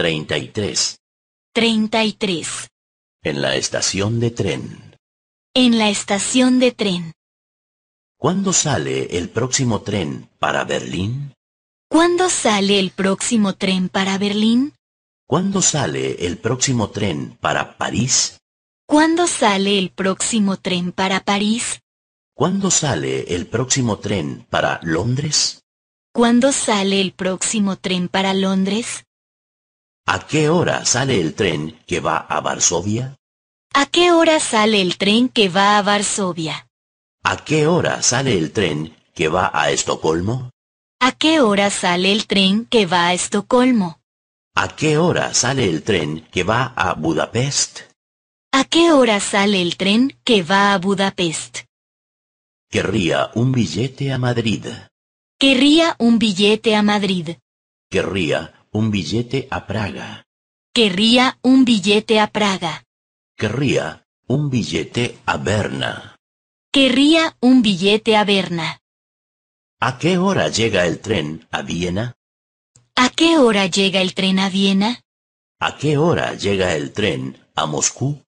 33. 33. En la estación de tren. En la estación de tren. ¿Cuándo sale el próximo tren para Berlín? ¿Cuándo sale el próximo tren para Berlín? ¿Cuándo sale el próximo tren para París? ¿Cuándo sale el próximo tren para París? ¿Cuándo sale el próximo tren para Londres? ¿Cuándo sale el próximo tren para Londres? ¿A qué hora sale el tren que va a Varsovia? ¿A qué hora sale el tren que va a Varsovia? ¿A qué hora sale el tren que va a Estocolmo? ¿A qué hora sale el tren que va a Estocolmo? ¿A qué hora sale el tren que va a Budapest? ¿A qué hora sale el tren que va a Budapest? Querría un billete a Madrid. Querría un billete a Madrid. Querría un billete a Praga. Querría un billete a Praga. Querría un billete a Berna. Querría un billete a Berna. ¿A qué hora llega el tren a Viena? ¿A qué hora llega el tren a Viena? ¿A qué hora llega el tren a Moscú?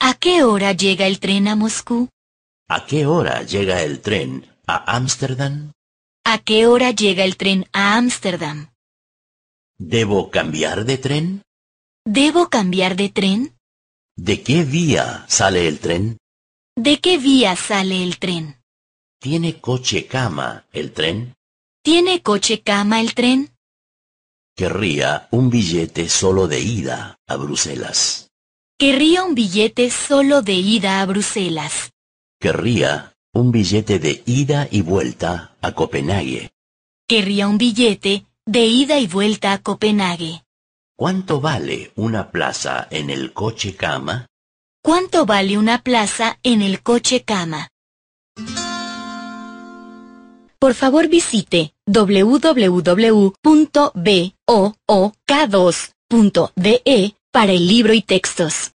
¿A qué hora llega el tren a Moscú? ¿A qué hora llega el tren a Ámsterdam? ¿A qué hora llega el tren a Ámsterdam? ¿Debo cambiar de tren? ¿Debo cambiar de tren? ¿De qué vía sale el tren? ¿De qué vía sale el tren? ¿Tiene coche cama el tren? ¿Tiene coche cama el tren? Querría un billete solo de ida a Bruselas. Querría un billete solo de ida a Bruselas. Querría un billete de ida y vuelta a Copenhague. Querría un billete de ida y vuelta a Copenhague. ¿Cuánto vale una plaza en el coche cama? ¿Cuánto vale una plaza en el coche cama? Por favor visite www.book2.de para el libro y textos.